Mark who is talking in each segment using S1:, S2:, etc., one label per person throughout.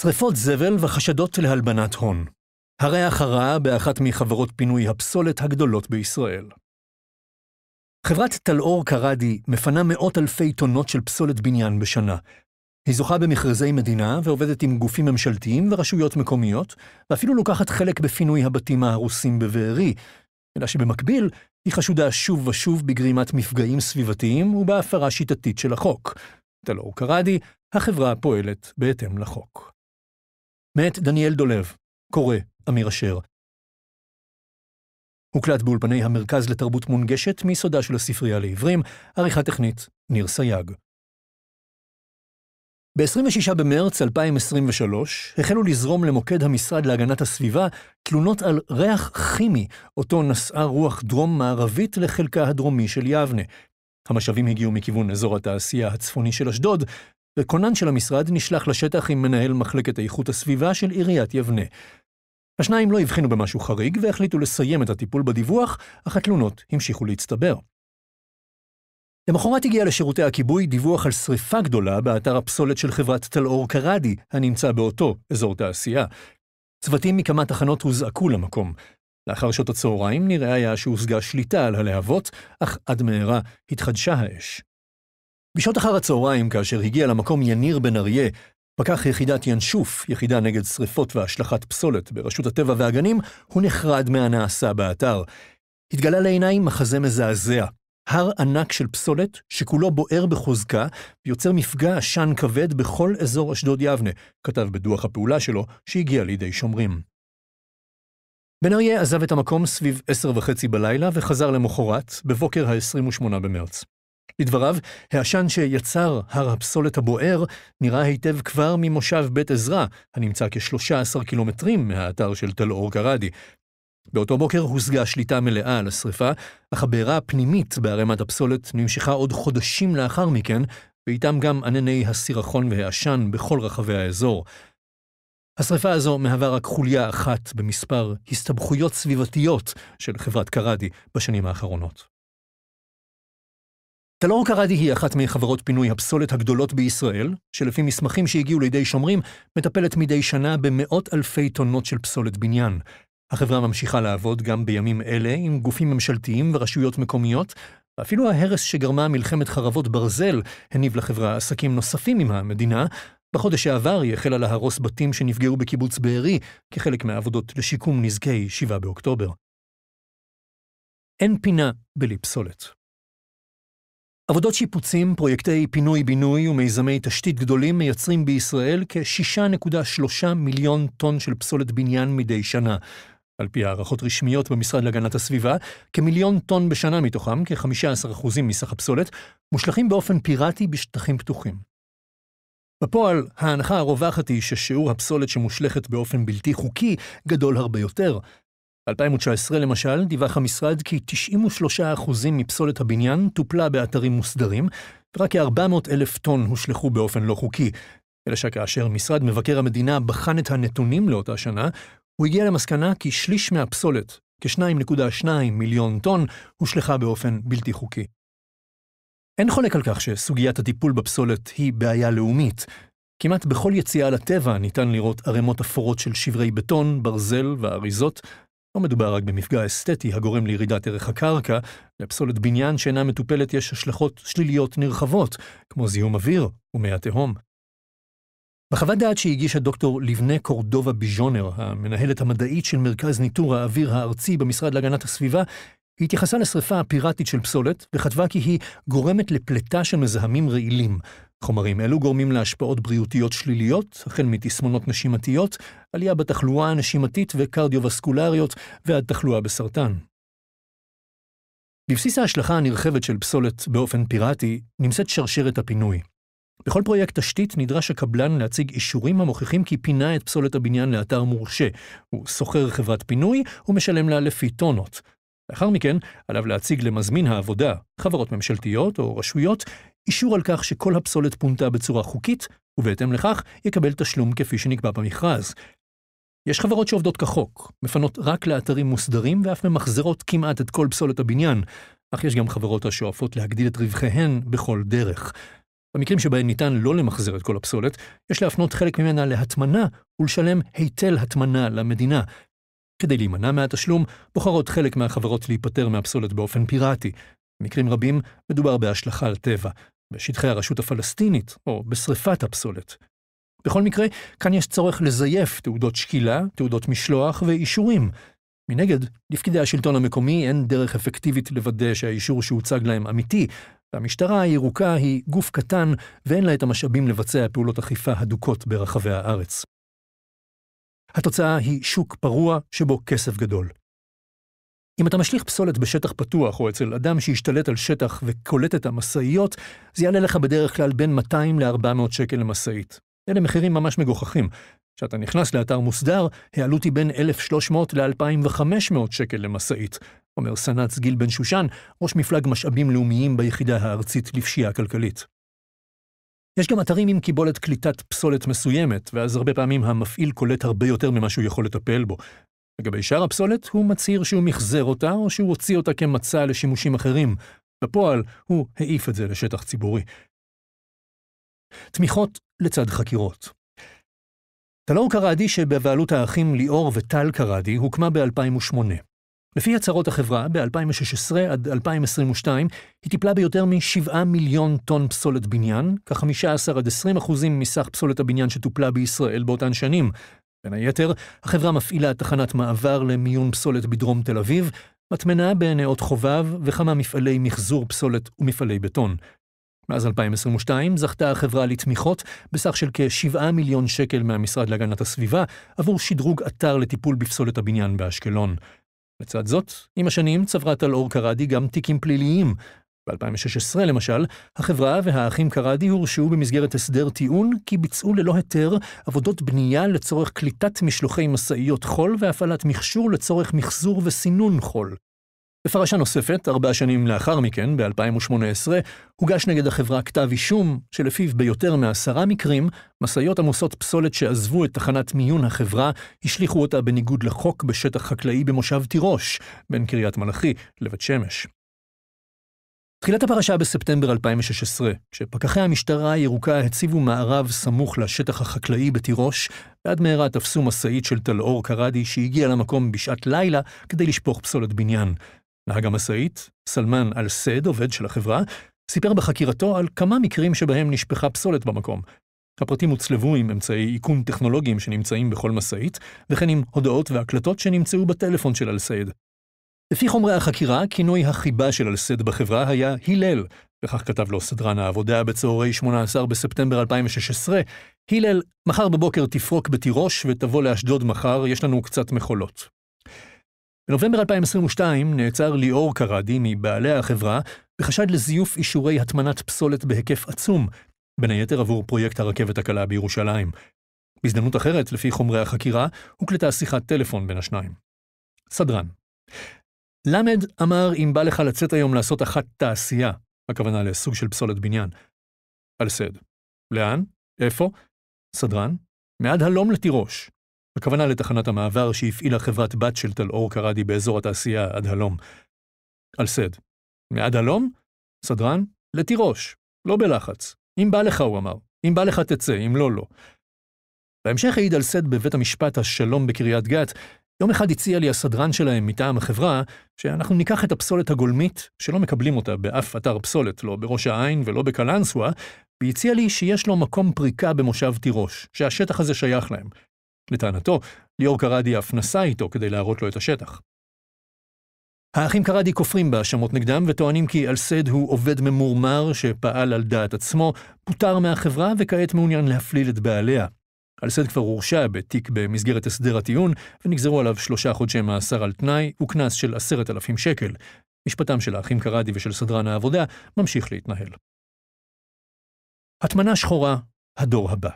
S1: שריפות זבל וחשדות להלבנת הון. הריח הרע באחת מחברות פינוי הפסולת הגדולות בישראל. חברת טלאור קרדי מפנה מאות אלפי טונות של פסולת בניין בשנה. היא זוכה במכרזי מדינה ועובדת עם גופים ממשלתיים ורשויות מקומיות, ואפילו לוקחת חלק בפינוי הבתים ההרוסים בבארי, אלא שבמקביל היא חשודה שוב ושוב בגרימת מפגעים סביבתיים ובהפרה שיטתית של החוק. טלאור קרדי, החברה פועלת בהתאם לחוק. מאת דניאל דולב, קורא אמיר אשר. הוקלט באולפני המרכז לתרבות מונגשת מיסודה של הספרייה לעברים, עריכה טכנית ניר סייג. ב-26 במרץ 2023 החלו לזרום למוקד המשרד להגנת הסביבה תלונות על ריח כימי, אותו נשאה רוח דרום-מערבית לחלקה הדרומי של יבנה. המשאבים הגיעו מכיוון אזור התעשייה הצפוני של אשדוד, וכונן של המשרד נשלח לשטח עם מנהל מחלקת איכות הסביבה של עיריית יבנה. השניים לא הבחינו במשהו חריג והחליטו לסיים את הטיפול בדיווח, אך התלונות המשיכו להצטבר. למחרת הגיע לשירותי הכיבוי דיווח על שריפה גדולה באתר הפסולת של חברת טלאור קרדי, הנמצא באותו אזור תעשייה. צוותים מכמה תחנות הוזעקו למקום. לאחר שעות הצהריים נראה היה שהושגה שליטה על הלהבות, אך עד מהרה התחדשה האש. בשעות אחר הצהריים, כאשר הגיע למקום יניר בן אריה, פקח יחידת ינשוף, יחידה נגד שריפות והשלכת פסולת ברשות הטבע והגנים, הוא נחרד מהנעשה באתר. התגלה לעיניים מחזה מזעזע. הר ענק של פסולת, שכולו בוער בחוזקה, ויוצר מפגע עשן כבד בכל אזור אשדוד-יבנה, כתב בדוח הפעולה שלו, שהגיע לידי שומרים. בן אריה עזב את המקום סביב עשר וחצי בלילה, וחזר למחרת, בבוקר ה-28 במרץ. לדבריו, העשן שיצר הר הפסולת הבוער נראה היטב כבר ממושב בית עזרא, הנמצא כ-13 קילומטרים מהאתר של טלאור קרדי. באותו בוקר הושגה שליטה מלאה על השרפה, אך הבעירה הפנימית בערימת הפסולת נמשכה עוד חודשים לאחר מכן, ואיתם גם ענני הסירחון והעשן בכל רחבי האזור. השרפה הזו מהווה רק חוליה אחת במספר הסתבכויות סביבתיות של חברת קרדי בשנים האחרונות. טלאור קראדי היא אחת מחברות פינוי הפסולת הגדולות בישראל, שלפי מסמכים שהגיעו לידי שומרים, מטפלת מדי שנה במאות אלפי טונות של פסולת בניין. החברה ממשיכה לעבוד גם בימים אלה עם גופים ממשלתיים ורשויות מקומיות, ואפילו ההרס שגרמה מלחמת חרבות ברזל הניב לחברה עסקים נוספים עם המדינה. בחודש שעבר היא החלה להרוס בתים שנפגעו בקיבוץ בארי, כחלק מהעבודות לשיקום נזקי 7 באוקטובר. אין פינה בלי פסולת. עבודות שיפוצים, פרויקטי פינוי-בינוי ומיזמי תשתית גדולים מייצרים בישראל כ-6.3 מיליון טון של פסולת בניין מדי שנה. על פי הערכות רשמיות במשרד להגנת הסביבה, כמיליון טון בשנה מתוכם, כ-15% מסך הפסולת, מושלכים באופן פיראטי בשטחים פתוחים. בפועל, ההנחה הרווחת היא ששיעור הפסולת שמושלכת באופן בלתי חוקי גדול הרבה יותר, ב-2019 למשל, דיווח המשרד כי 93% מפסולת הבניין טופלה באתרים מוסדרים, ורק כ-400 אלף טון הושלכו באופן לא חוקי. אלא שכאשר משרד מבקר המדינה בחן את הנתונים לאותה שנה, הוא הגיע למסקנה כי שליש מהפסולת, כ-2.2 מיליון טון, הושלכה באופן בלתי חוקי. אין חולק על כך שסוגיית הטיפול בפסולת היא בעיה לאומית. כמעט בכל יציאה לטבע ניתן לראות ערימות אפורות של שברי בטון, ברזל ואריזות, לא מדובר רק במפגע אסתטי הגורם לירידת ערך הקרקע, לפסולת בניין שאינה מטופלת יש השלכות שליליות נרחבות, כמו זיהום אוויר ומי התהום. בחוות דעת שהגישה דוקטור לבנה קורדובה ביז'ונר, המנהלת המדעית של מרכז ניטור האוויר הארצי במשרד להגנת הסביבה, היא התייחסה לשרפה הפיראטית של פסולת, וכתבה כי היא גורמת לפליטה של מזהמים רעילים, חומרים אלו גורמים להשפעות בריאותיות שליליות, החל מתסמונות נשימתיות, עלייה בתחלואה הנשימתית וקרדיו-וסקולריות, ועד תחלואה בסרטן. בבסיס ההשלכה הנרחבת של פסולת באופן פיראטי נמצאת שרשרת הפינוי. בכל פרויקט תשתית נדרש הקבלן להציג אישורים המוכיחים כי פינה את פסולת הבניין לאתר מורשה. הוא שוכר חברת פינוי ומשלם לה לפי טונות. לאחר מכן, עליו להציג למזמין העבודה, חברות ממשלתיות או רשויות, אישור על כך שכל הפסולת פונתה בצורה חוקית, ובהתאם לכך יקבל תשלום כפי שנקבע במכרז. יש חברות שעובדות כחוק, מפנות רק לאתרים מוסדרים ואף ממחזרות כמעט את כל פסולת הבניין, אך יש גם חברות השואפות להגדיל את רווחיהן בכל דרך. במקרים שבהן ניתן לא למחזר את כל הפסולת, יש להפנות חלק ממנה להטמנה ולשלם היטל הטמנה למדינה. כדי להימנע מהתשלום, בוחרות חלק מהחברות להיפטר מהפסולת באופן פיראטי. במקרים רבים מדובר בהשלכה על טבע, בשטחי הרשות הפלסטינית, או בשריפת הפסולת. בכל מקרה, כאן יש צורך לזייף תעודות שקילה, תעודות משלוח ואישורים. מנגד, לפקידי השלטון המקומי אין דרך אפקטיבית לוודא שהאישור שהוצג להם אמיתי, והמשטרה הירוקה היא גוף קטן ואין לה את המשאבים לבצע פעולות אכיפה הדוקות ברחבי הארץ. התוצאה היא שוק פרוע שבו כסף גדול. אם אתה משליך פסולת בשטח פתוח, או אצל אדם שהשתלט על שטח וקולט את המשאיות, זה יעלה לך בדרך כלל בין 200 ל-400 שקל למשאית. אלה מחירים ממש מגוחכים. כשאתה נכנס לאתר מוסדר, העלות היא בין 1,300 ל-2,500 שקל למשאית, אומר סנ"צ גיל בן שושן, ראש מפלג משאבים לאומיים ביחידה הארצית לפשיעה כלכלית. יש גם אתרים עם קיבולת קליטת פסולת מסוימת, ואז הרבה פעמים המפעיל קולט הרבה יותר ממה שהוא יכול לטפל בו. לגבי שאר הפסולת, הוא מצהיר שהוא מחזר אותה, או שהוא הוציא אותה כמצע לשימושים אחרים. בפועל, הוא העיף את זה לשטח ציבורי. תמיכות לצד חקירות. טלאור קרדי שבבעלות האחים ליאור וטל קרדי הוקמה ב-2008. לפי הצהרות החברה, ב-2016 עד 2022 היא טיפלה ביותר מ-7 מיליון טון פסולת בניין, כ-15 עד 20 אחוזים מסך פסולת הבניין שטופלה בישראל באותן שנים, בין היתר, החברה מפעילה תחנת מעבר למיון פסולת בדרום תל אביב, מטמנה בנאות חובב וכמה מפעלי מחזור פסולת ומפעלי בטון. מאז 2022 זכתה החברה לתמיכות בסך של כ-7 מיליון שקל מהמשרד להגנת הסביבה עבור שדרוג אתר לטיפול בפסולת הבניין באשקלון. לצד זאת, עם השנים צברה טל אור קרדי גם תיקים פליליים ב-2016 למשל, החברה והאחים קראדי הורשעו במסגרת הסדר טיעון כי ביצעו ללא היתר עבודות בנייה לצורך קליטת משלוחי משאיות חול והפעלת מכשור לצורך מחזור וסינון חול. בפרשה נוספת, ארבע שנים לאחר מכן, ב-2018, הוגש נגד החברה כתב אישום, שלפיו ביותר מעשרה מקרים, משאיות עמוסות פסולת שעזבו את תחנת מיון החברה, השליכו אותה בניגוד לחוק בשטח חקלאי במושב תירוש, בין קריית מלאכי לבית שמש. תחילת הפרשה בספטמבר 2016, כשפקחי המשטרה הירוקה הציבו מערב סמוך לשטח החקלאי בתירוש, ועד מהרה תפסו משאית של טלאור קרדי שהגיע למקום בשעת לילה כדי לשפוך פסולת בניין. נהג המשאית, סלמן אלסד, עובד של החברה, סיפר בחקירתו על כמה מקרים שבהם נשפכה פסולת במקום. הפרטים הוצלבו עם אמצעי איכון טכנולוגיים שנמצאים בכל משאית, וכן עם הודעות והקלטות שנמצאו בטלפון של אלסייד. לפי חומרי החקירה, כינוי החיבה של אלסד בחברה היה הלל, וכך כתב לו סדרן העבודה בצהרי 18 בספטמבר 2016, הלל, מחר בבוקר תפרוק בתירוש ותבוא לאשדוד מחר, יש לנו קצת מכולות. בנובמבר 2022 נעצר ליאור קרדי מבעלי החברה בחשד לזיוף אישורי הטמנת פסולת בהיקף עצום, בין היתר עבור פרויקט הרכבת הקלה בירושלים. בהזדמנות אחרת, לפי חומרי החקירה, הוקלטה שיחת טלפון בין השניים. סדרן. למד אמר אם בא לך לצאת היום לעשות אחת תעשייה, הכוונה לסוג של פסולת בניין. על סד. לאן? איפה? סדרן. מעד הלום לתירוש. הכוונה לתחנת המעבר שהפעילה חברת בת של טלאור קרדי באזור התעשייה עד הלום. על סד. מעד הלום? סדרן? לתירוש. לא בלחץ. אם בא לך, הוא אמר. אם בא לך תצא, אם לא, לא. בהמשך העיד על סד בבית המשפט השלום בקריית גת, יום אחד הציע לי הסדרן שלהם מטעם החברה, שאנחנו ניקח את הפסולת הגולמית, שלא מקבלים אותה באף אתר פסולת, לא בראש העין ולא בקלנסווה, והציע לי שיש לו מקום פריקה במושב תירוש, שהשטח הזה שייך להם. לטענתו, ליאור קרדי אף נסע איתו כדי להראות לו את השטח. האחים קרדי כופרים בהאשמות נגדם וטוענים כי אלסד הוא עובד ממורמר שפעל על דעת עצמו, פוטר מהחברה וכעת מעוניין להפליל את בעליה. אלסד כבר הורשע בתיק במסגרת הסדר הטיעון, ונגזרו עליו שלושה חודשי מאסר על תנאי וקנס של עשרת אלפים שקל. משפטם של האחים קראדי ושל סדרן העבודה ממשיך להתנהל. הטמנה שחורה, הדור הבא.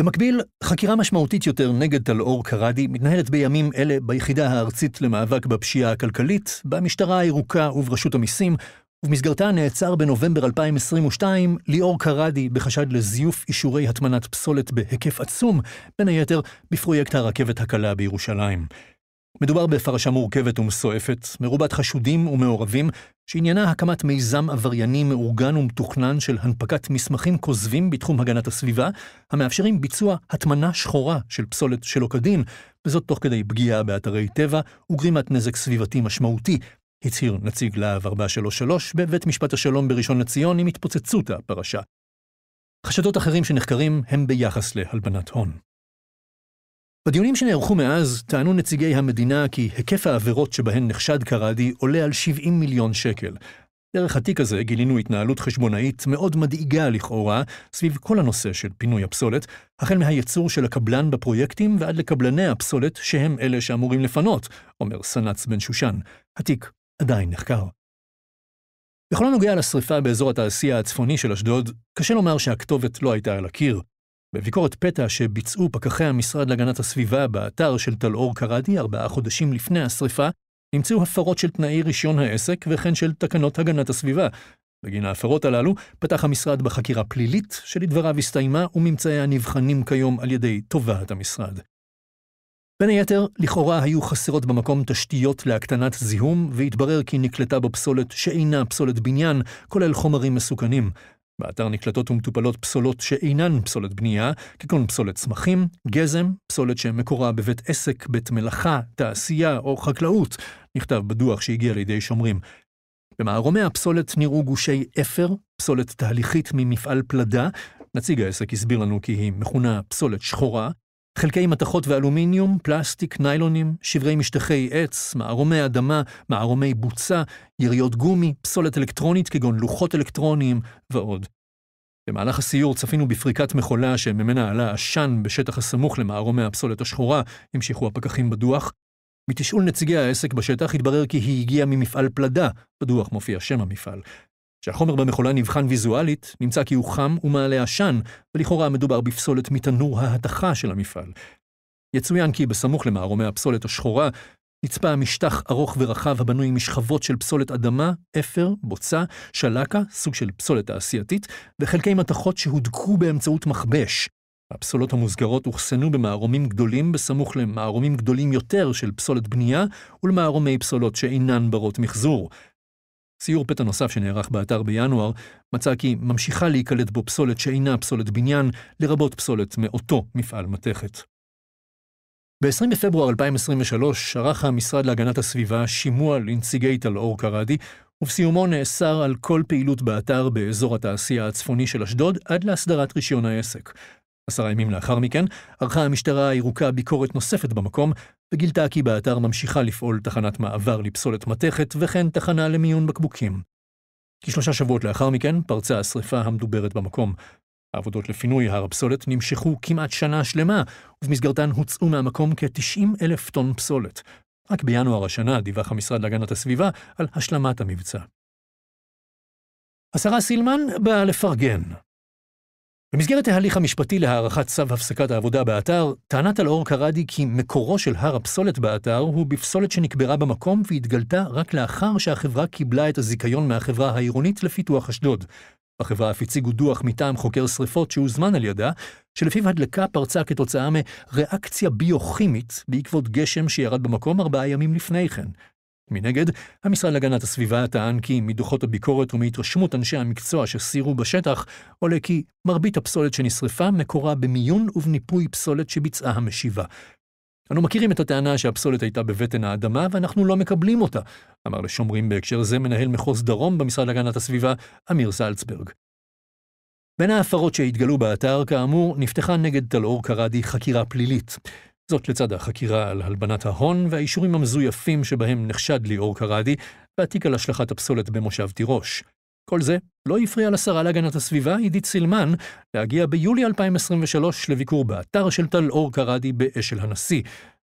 S1: במקביל, חקירה משמעותית יותר נגד טלאור קראדי מתנהלת בימים אלה ביחידה הארצית למאבק בפשיעה הכלכלית, במשטרה הירוקה וברשות המיסים, ובמסגרתה נעצר בנובמבר 2022 ליאור קרדי בחשד לזיוף אישורי הטמנת פסולת בהיקף עצום, בין היתר בפרויקט הרכבת הקלה בירושלים. מדובר בפרשה מורכבת ומסועפת, מרובת חשודים ומעורבים, שעניינה הקמת מיזם עברייני מאורגן ומתוכנן של הנפקת מסמכים כוזבים בתחום הגנת הסביבה, המאפשרים ביצוע הטמנה שחורה של פסולת שלא כדין, וזאת תוך כדי פגיעה באתרי טבע וגרימת נזק סביבתי משמעותי, הצהיר נציג להב 433 בבית משפט השלום בראשון לציון עם התפוצצות הפרשה. חשדות אחרים שנחקרים הם ביחס להלבנת הון. בדיונים שנערכו מאז טענו נציגי המדינה כי היקף העבירות שבהן נחשד קראדי עולה על 70 מיליון שקל. דרך התיק הזה גילינו התנהלות חשבונאית מאוד מדאיגה לכאורה סביב כל הנושא של פינוי הפסולת, החל מהייצור של הקבלן בפרויקטים ועד לקבלני הפסולת שהם אלה שאמורים לפנות, אומר סנ"צ בן שושן. התיק עדיין נחקר. בכל הנוגע לשריפה באזור התעשייה הצפוני של אשדוד, קשה לומר שהכתובת לא הייתה על הקיר. בביקורת פתע שביצעו פקחי המשרד להגנת הסביבה באתר של טלאור קרדי ארבעה חודשים לפני השריפה, נמצאו הפרות של תנאי רישיון העסק וכן של תקנות הגנת הסביבה. בגין ההפרות הללו פתח המשרד בחקירה פלילית, שלדבריו הסתיימה וממצאיה נבחנים כיום על ידי תובעת המשרד. בין היתר, לכאורה היו חסרות במקום תשתיות להקטנת זיהום, והתברר כי נקלטה בו פסולת שאינה פסולת בניין, כולל חומרים מסוכנים. באתר נקלטות ומטופלות פסולות שאינן פסולת בנייה, כגון פסולת צמחים, גזם, פסולת שמקורה בבית עסק, בית מלאכה, תעשייה או חקלאות, נכתב בדוח שהגיע לידי שומרים. במערומי הפסולת נראו גושי אפר, פסולת תהליכית ממפעל פלדה, נציג העסק הסביר לנו כי היא מכונה פסולת שחורה, חלקי מתכות ואלומיניום, פלסטיק, ניילונים, שברי משטחי עץ, מערומי אדמה, מערומי בוצה, יריות גומי, פסולת אלקטרונית כגון לוחות אלקטרוניים ועוד. במהלך הסיור צפינו בפריקת מכולה שממנה עלה עשן בשטח הסמוך למערומי הפסולת השחורה, המשיכו הפקחים בדוח. מתשאול נציגי העסק בשטח התברר כי היא הגיעה ממפעל פלדה, בדוח מופיע שם המפעל, כשהחומר במכולה נבחן ויזואלית, נמצא כי הוא חם ומעלה עשן, ולכאורה מדובר בפסולת מתנור ההתכה של המפעל. יצוין כי בסמוך למערומי הפסולת השחורה, נצפה משטח ארוך ורחב הבנוי משכבות של פסולת אדמה, אפר, בוצה, שלקה, סוג של פסולת תעשייתית, וחלקי מתכות שהודקו באמצעות מכבש. הפסולות המוסגרות אוחסנו במערומים גדולים בסמוך למערומים גדולים יותר של פסולת בנייה ולמערומי פסולות שאינן ברות מחזור. סיור פתע נוסף שנערך באתר בינואר מצא כי ממשיכה להיקלט בו פסולת שאינה פסולת בניין, לרבות פסולת מאותו מפעל מתכת. ב-20 בפברואר 2023 ערך המשרד להגנת הסביבה שימוע לנציגי טלאור קרדי, ובסיומו נאסר על כל פעילות באתר באזור התעשייה הצפוני של אשדוד עד להסדרת רישיון העסק. עשרה ימים לאחר מכן, ערכה המשטרה הירוקה ביקורת נוספת במקום, וגילתה כי באתר ממשיכה לפעול תחנת מעבר לפסולת מתכת, וכן תחנה למיון בקבוקים. כשלושה שבועות לאחר מכן פרצה השרפה המדוברת במקום. העבודות לפינוי הר הפסולת נמשכו כמעט שנה שלמה, ובמסגרתן הוצאו מהמקום כ-90 אלף טון פסולת. רק בינואר השנה דיווח המשרד להגנת הסביבה על השלמת המבצע. השרה סילמן באה לפרגן. במסגרת ההליך המשפטי להארכת צו הפסקת העבודה באתר, טענת אלאור קראדי כי מקורו של הר הפסולת באתר הוא בפסולת שנקברה במקום והתגלתה רק לאחר שהחברה קיבלה את הזיכיון מהחברה העירונית לפיתוח אשדוד. בחברה אף הציגו דוח מטעם חוקר שרפות שהוזמן על ידה, שלפיו הדלקה פרצה כתוצאה מריאקציה ביוכימית בעקבות גשם שירד במקום ארבעה ימים לפני כן. מנגד, המשרד להגנת הסביבה טען כי מדוחות הביקורת ומהתרשמות אנשי המקצוע שסיירו בשטח, עולה כי מרבית הפסולת שנשרפה מקורה במיון ובניפוי פסולת שביצעה המשיבה. אנו מכירים את הטענה שהפסולת הייתה בבטן האדמה ואנחנו לא מקבלים אותה, אמר לשומרים בהקשר זה מנהל מחוז דרום במשרד להגנת הסביבה, אמיר זלצברג. בין ההפרות שהתגלו באתר, כאמור, נפתחה נגד טלאור קרדי חקירה פלילית. זאת לצד החקירה על הלבנת ההון והאישורים המזויפים שבהם נחשד ליאור קרדי, והתיק על השלכת הפסולת במושב תירוש. כל זה לא הפריע לשרה להגנת הסביבה עידית סילמן להגיע ביולי 2023 לביקור באתר של טל אור קרדי באשל הנשיא.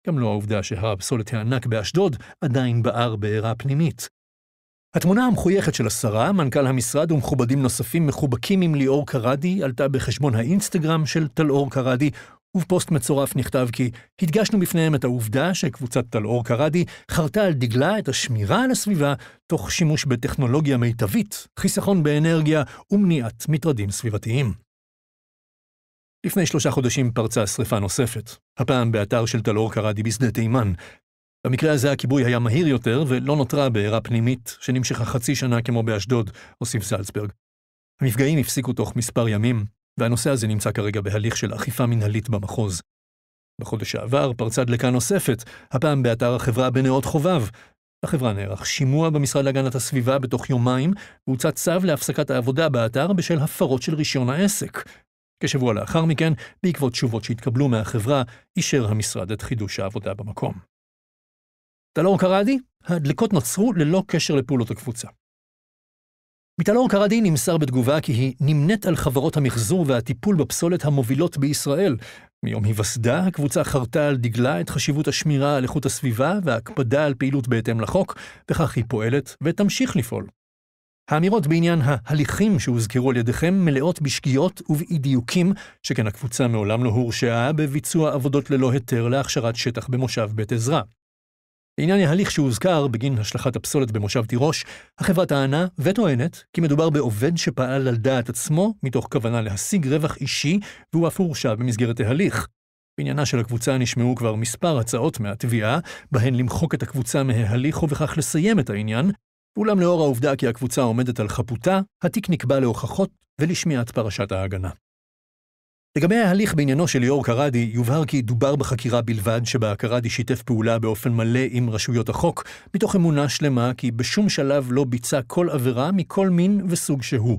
S1: גם לא העובדה שהפסולת הענק באשדוד עדיין בער בעירה פנימית. התמונה המחויכת של השרה, מנכ"ל המשרד ומכובדים נוספים מחובקים עם ליאור קרדי עלתה בחשבון האינסטגרם של טל אור קרדי ובפוסט מצורף נכתב כי הדגשנו בפניהם את העובדה שקבוצת טלאור קרדי חרתה על דגלה את השמירה על הסביבה תוך שימוש בטכנולוגיה מיטבית, חיסכון באנרגיה ומניעת מטרדים סביבתיים. לפני שלושה חודשים פרצה שרפה נוספת, הפעם באתר של טלאור קרדי בשדה תימן. במקרה הזה הכיבוי היה מהיר יותר ולא נותרה בעירה פנימית שנמשכה חצי שנה כמו באשדוד, הוסיף זלצברג. המפגעים הפסיקו תוך מספר ימים, והנושא הזה נמצא כרגע בהליך של אכיפה מנהלית במחוז. בחודש שעבר פרצה דלקה נוספת, הפעם באתר החברה בנאות חובב. לחברה נערך שימוע במשרד להגנת הסביבה בתוך יומיים, והוצא צו להפסקת העבודה באתר בשל הפרות של רישיון העסק. כשבוע לאחר מכן, בעקבות תשובות שהתקבלו מהחברה, אישר המשרד את חידוש העבודה במקום. טלור קרדי, הדלקות נוצרו ללא קשר לפעולות הקבוצה. מטלאור קרדי נמסר בתגובה כי היא נמנית על חברות המחזור והטיפול בפסולת המובילות בישראל. מיום היווסדה, הקבוצה חרתה על דגלה את חשיבות השמירה על איכות הסביבה וההקפדה על פעילות בהתאם לחוק, וכך היא פועלת ותמשיך לפעול. האמירות בעניין ההליכים שהוזכרו על ידיכם מלאות בשגיאות ובאי-דיוקים, שכן הקבוצה מעולם לא הורשעה בביצוע עבודות ללא היתר להכשרת שטח במושב בית עזרא. לעניין ההליך שהוזכר בגין השלכת הפסולת במושב תירוש, החברה טענה וטוענת כי מדובר בעובד שפעל על דעת עצמו, מתוך כוונה להשיג רווח אישי, והוא אף הורשע במסגרת ההליך. בעניינה של הקבוצה נשמעו כבר מספר הצעות מהתביעה, בהן למחוק את הקבוצה מההליך ובכך לסיים את העניין, אולם לאור העובדה כי הקבוצה עומדת על חפותה, התיק נקבע להוכחות ולשמיעת פרשת ההגנה. לגבי ההליך בעניינו של ליאור קרדי, יובהר כי דובר בחקירה בלבד שבה קרדי שיתף פעולה באופן מלא עם רשויות החוק, מתוך אמונה שלמה כי בשום שלב לא ביצע כל עבירה מכל מין וסוג שהוא.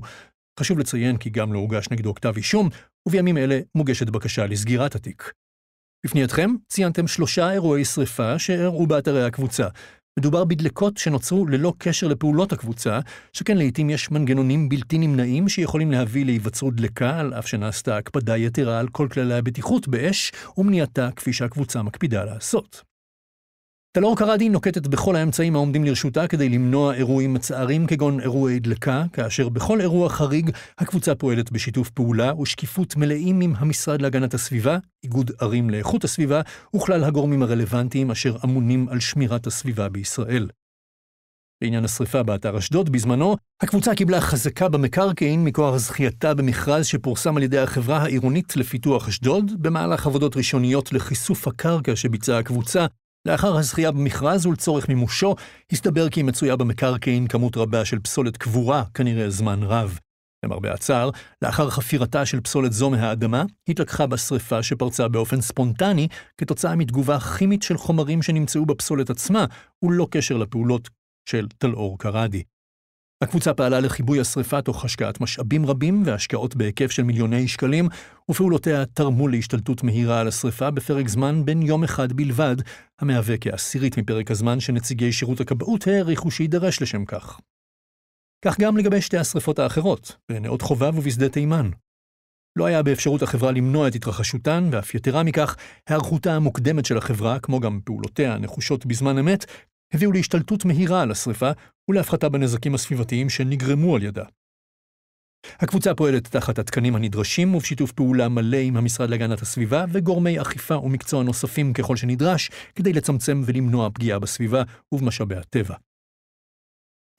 S1: חשוב לציין כי גם לא הוגש נגדו כתב אישום, ובימים אלה מוגשת בקשה לסגירת התיק. בפנייתכם ציינתם שלושה אירועי שרפה שאירעו באתרי הקבוצה. מדובר בדלקות שנוצרו ללא קשר לפעולות הקבוצה, שכן לעיתים יש מנגנונים בלתי נמנעים שיכולים להביא להיווצרות דלקה, על אף שנעשתה הקפדה יתרה על כל כללי הבטיחות באש, ומניעתה כפי שהקבוצה מקפידה לעשות. טלור קרדי נוקטת בכל האמצעים העומדים לרשותה כדי למנוע אירועים מצערים כגון אירועי דלקה, כאשר בכל אירוע חריג הקבוצה פועלת בשיתוף פעולה ושקיפות מלאים עם המשרד להגנת הסביבה, איגוד ערים לאיכות הסביבה וכלל הגורמים הרלוונטיים אשר אמונים על שמירת הסביבה בישראל. בעניין השרפה באתר אשדוד, בזמנו, הקבוצה קיבלה חזקה במקרקעין מכוח זכייתה במכרז שפורסם על ידי החברה העירונית לפיתוח אשדוד, במהלך עבודות ראשוניות לחיסוף הקרקע שביצעה הקבוצה, לאחר הזכייה במכרז ולצורך מימושו, הסתבר כי מצויה במקרקעין כמות רבה של פסולת קבורה, כנראה זמן רב. למרבה הצער, לאחר חפירתה של פסולת זו מהאדמה, התלקחה בה שפרצה באופן ספונטני כתוצאה מתגובה כימית של חומרים שנמצאו בפסולת עצמה, ולא קשר לפעולות של טלאור קרדי. הקבוצה פעלה לכיבוי השרפה תוך השקעת משאבים רבים והשקעות בהיקף של מיליוני שקלים, ופעולותיה תרמו להשתלטות מהירה על השרפה בפרק זמן בן יום אחד בלבד, המהווה כעשירית מפרק הזמן שנציגי שירות הכבאות העריכו שיידרש לשם כך. כך גם לגבי שתי השרפות האחרות, בנאות חובב ובשדה תימן. לא היה באפשרות החברה למנוע את התרחשותן, ואף יתרה מכך, היערכותה המוקדמת של החברה, כמו גם פעולותיה הנחושות בזמן אמת, הביאו להשתלטות מהירה על השרפה, ולהפחתה בנזקים הסביבתיים שנגרמו על ידה. הקבוצה פועלת תחת התקנים הנדרשים ובשיתוף פעולה מלא עם המשרד להגנת הסביבה וגורמי אכיפה ומקצוע נוספים ככל שנדרש כדי לצמצם ולמנוע פגיעה בסביבה ובמשאבי הטבע.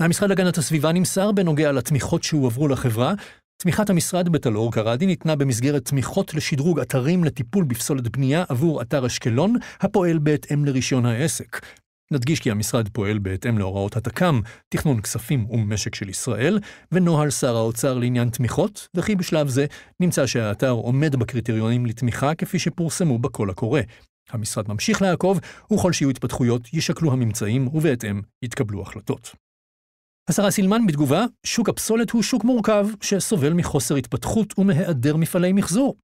S1: המשרד להגנת הסביבה נמסר בנוגע לתמיכות שהועברו לחברה, תמיכת המשרד בטלאור קרדי ניתנה במסגרת תמיכות לשדרוג אתרים לטיפול בפסולת בנייה עבור אתר אשקלון, הפועל בהתאם לרישיון העסק. נדגיש כי המשרד פועל בהתאם להוראות התק"ם, תכנון כספים ומשק של ישראל, ונוהל שר האוצר לעניין תמיכות, וכי בשלב זה נמצא שהאתר עומד בקריטריונים לתמיכה כפי שפורסמו בקול הקורא. המשרד ממשיך לעקוב, וכל שיהיו התפתחויות, יישקלו הממצאים, ובהתאם יתקבלו החלטות. השרה סילמן בתגובה, שוק הפסולת הוא שוק מורכב, שסובל מחוסר התפתחות ומהיעדר מפעלי מחזור.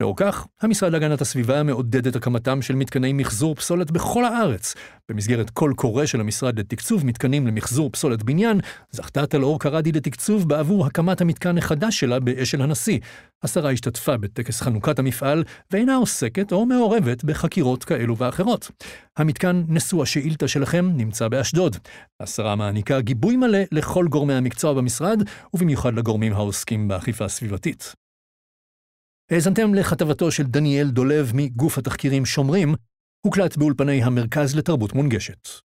S1: לאור כך, המשרד להגנת הסביבה מעודד את הקמתם של מתקני מחזור פסולת בכל הארץ. במסגרת קול קורא של המשרד לתקצוב מתקנים למחזור פסולת בניין, זכתה תלאור קרדי לתקצוב בעבור הקמת המתקן החדש שלה באשל הנשיא. השרה השתתפה בטקס חנוכת המפעל, ואינה עוסקת או מעורבת בחקירות כאלו ואחרות. המתקן נשוא השאילתה שלכם נמצא באשדוד. השרה מעניקה גיבוי מלא לכל גורמי המקצוע במשרד, ובמיוחד לגורמים העוסקים באכיפה סביבתית. האזנתם לכתבתו של דניאל דולב מגוף התחקירים שומרים, הוקלט באולפני המרכז לתרבות מונגשת.